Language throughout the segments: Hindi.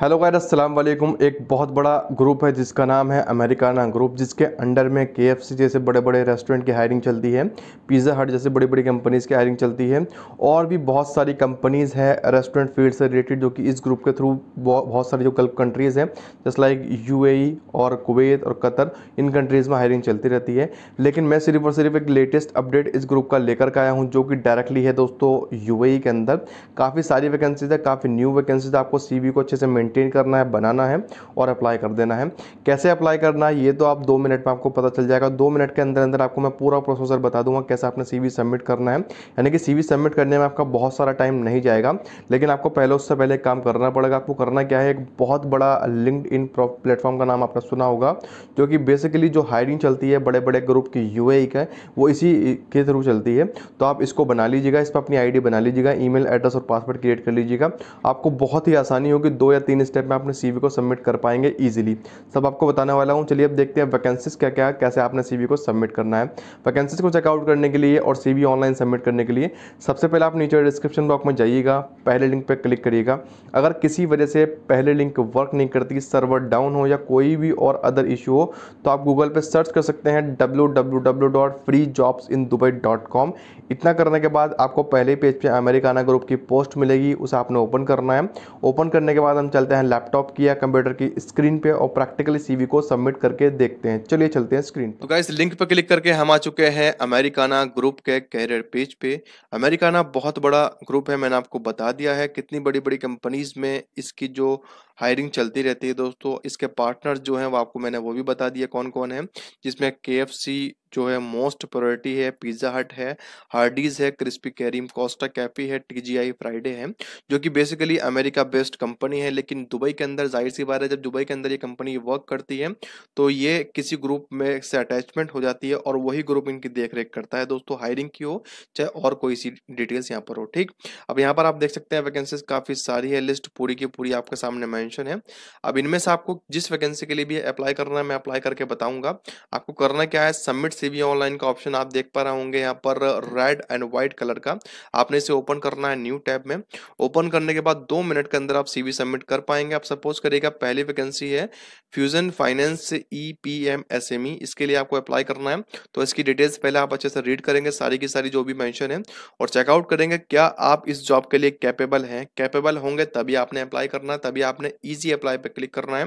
हेलो गैर अस्सलाम वालेकुम एक बहुत बड़ा ग्रुप है जिसका नाम है अमेरिकाना ग्रुप जिसके अंडर में के जैसे बड़े बड़े रेस्टोरेंट की हायरिंग चलती है पिज़्ज़ा हट जैसे बड़ी बड़ी कंपनीज़ की हायरिंग चलती है और भी बहुत सारी कंपनीज़ है रेस्टोरेंट फील्ड से रिलेटेड जो कि इस ग्रुप के थ्रू बहुत सारी जो कंट्रीज़ हैं जैसे लाइक यू और कुवैत और कतर इन कंट्रीज़ में हायरिंग चलती रहती है लेकिन मैं सिर्फ और सिर्फ एक लेटेस्ट अपडेट इस ग्रुप का लेकर के आया हूँ जो कि डायरेक्टली है दोस्तों यू के अंदर काफ़ी सारी वैकेंसीज़ है काफ़ी न्यू वैकेंसीज़ आपको सी को अच्छे से मेंटेन करना है बनाना है और अप्लाई कर देना है कैसे अप्लाई करना है ये तो आप दो मिनट में आपको पता चल जाएगा दो मिनट के अंदर अंदर आपको मैं पूरा प्रोसेसर बता दूंगा कैसे आपने सी सबमिट करना है यानी कि सी सबमिट करने में आपका बहुत सारा टाइम नहीं जाएगा लेकिन आपको पहले उससे पहले काम करना पड़ेगा आपको करना क्या है एक बहुत बड़ा लिंकड इन प्लेटफॉर्म का नाम आपने सुना होगा जो कि बेसिकली जो हायरिंग चलती है बड़े बड़े ग्रुप की यू e का वो इसी के थ्रू चलती है तो आप इसको बना लीजिएगा इस पर अपनी आई बना लीजिएगा ई एड्रेस और पासवर्ड क्रिएट कर लीजिएगा आपको बहुत ही आसानी होगी दो या तीन तीन स्टेप में अपने सीवी को सबमिट कर पाएंगे ईजिली सब आपको बताने वाला हूँ चलिए अब देखते हैं वैकेंसीज क्या क्या कैसे आपने सीवी को सबमिट करना है वैकेंसीज को चेकआउट करने के लिए और सीवी ऑनलाइन सबमिट करने के लिए सबसे पहले आप नीचे डिस्क्रिप्शन बॉक्स में जाइएगा पहले लिंक पर क्लिक करिएगा अगर किसी वजह से पहले लिंक वर्क नहीं करती सर्वर डाउन हो या कोई भी और अदर इशू हो तो आप गूगल पर सर्च कर सकते हैं डब्ल्यू इतना करने के बाद आपको पहले पेज पे अमेरिकाना ग्रुप की पोस्ट मिलेगी उसे आपने ओपन करना है ओपन करने के बाद हम चल चलते हैं लैपटॉप की या कंप्यूटर की स्क्रीन पे और प्रैक्टिकली सीवी को सबमिट करके देखते हैं चलिए चलते हैं स्क्रीन तो गाइस लिंक पर क्लिक करके हम आ चुके हैं अमेरिकाना ग्रुप के कैरियर पेज पे अमेरिकाना बहुत बड़ा ग्रुप है मैंने आपको बता दिया है कितनी बड़ी बड़ी कंपनीज में इसकी जो हायरिंग चलती रहती है दोस्तों इसके पार्टनर जो हैं वो आपको मैंने वो भी बता दिया कौन कौन है जिसमें के जो है मोस्ट प्रायोरिटी है पिज़्ज़ा हट है हार्डीज़ है क्रिस्पी कैरीम कोस्टा कैफी है टीजीआई फ्राइडे है जो कि बेसिकली अमेरिका बेस्ड कंपनी है लेकिन दुबई के अंदर जाहिर सी बात है जब दुबई के अंदर ये कंपनी वर्क करती है तो ये किसी ग्रुप में से अटैचमेंट हो जाती है और वही ग्रुप इनकी देख रेख करता है दोस्तों हायरिंग की हो चाहे और कोई सी डिटेल्स यहाँ पर हो ठीक अब यहाँ पर आप देख सकते हैं वैकेंसीज काफ़ी सारी है लिस्ट पूरी की पूरी आपके सामने मैं मेंशन है अब इनमें से आपको जिस वैकेंसी के लिए भी अप्लाई करना है मैं अप्लाई करके बताऊंगा आपको करना क्या है सबमिट सीवी ऑनलाइन का ऑप्शन आप देख पा रहे होंगे यहाँ पर रेड एंड व्हाइट कलर का आपने इसे ओपन करना है न्यू टैब में ओपन करने के बाद दो मिनट के अंदर आप सीवी सबमिट कर पाएंगे आप सपोज करिएगा पहली वैकेंसी है fusion finance E P M S M E इसके लिए आपको अप्लाई करना है तो इसकी डिटेल्स पहले आप अच्छे से रीड करेंगे सारी की सारी जो भी मैंशन है और चेकआउट करेंगे क्या आप इस जॉब के लिए कैपेबल हैं कैपेबल होंगे तभी आपने अप्लाई करना है तभी आपने ईजी अप्लाई पर क्लिक करना है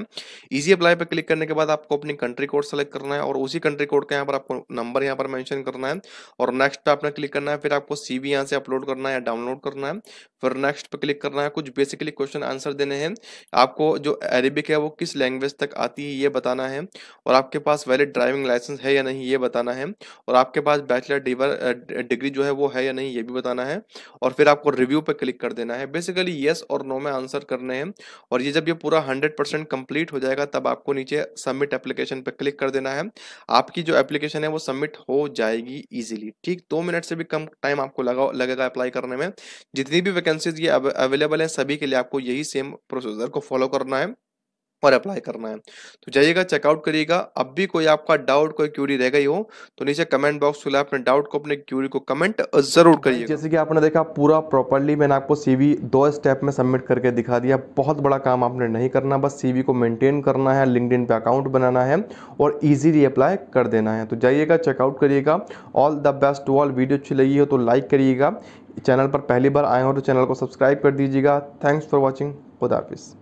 ईजी अप्लाई पर क्लिक करने के बाद आपको अपनी कंट्री कोड सेलेक्ट करना है और उसी कंट्री कोड का यहाँ पर आपको नंबर यहाँ पर मैंशन करना है और नेक्स्ट पर आपने क्लिक करना है फिर आपको सी वी यहाँ से अपलोड करना है या डाउनलोड करना है फिर नेक्स्ट पर क्लिक करना है कुछ बेसिकली क्वेश्चन आंसर देने हैं आपको जो अरेबिक है वो किस लैंग्वेज तक आती है ये बताना है और आपके पास वैलिड ड्राइविंग लाइसेंस है या नहीं ये बताना है और आपके पास बैचलर डिवर डिग्री जो है वो है या नहीं ये भी बताना है और फिर आपको रिव्यू पर क्लिक कर देना है बेसिकली येस और नो में आंसर करने हैं और ये जब ये पूरा 100 परसेंट कंप्लीट हो जाएगा तब आपको नीचे सबमिट एप्लीकेशन पर क्लिक कर देना है आपकी जो एप्लीकेशन है वो सबमिट हो जाएगी ईजिली ठीक दो मिनट से भी कम टाइम आपको लगा लगेगा अप्लाई करने में जितनी भी वैकेंसीज ये अवेलेबल है सभी के लिए आपको यही सेम प्रोसीजर को फॉलो करना है पर अप्लाई करना है तो जाइएगा चेकआउट करिएगा अब भी कोई आपका डाउट कोई क्यूरी रह गई हो तो नीचे कमेंट बॉक्स खुला अपने डाउट को अपने क्यूरी को कमेंट जरूर करिए जैसे कि आपने देखा पूरा प्रॉपरली मैंने आपको सीवी दो स्टेप में सबमिट करके दिखा दिया बहुत बड़ा काम आपने नहीं करना बस सीवी को मेंटेन करना है लिंकड पे अकाउंट बनाना है और ईजिली अप्लाई कर देना है तो जाइएगा चेकआउट करिएगा all the best to all video अच्छी लगी हो तो लाइक करिएगा चैनल पर पहली बार आए हो तो चैनल को सब्सक्राइब कर दीजिएगा थैंक्स फॉर वॉचिंग खुदाफिज़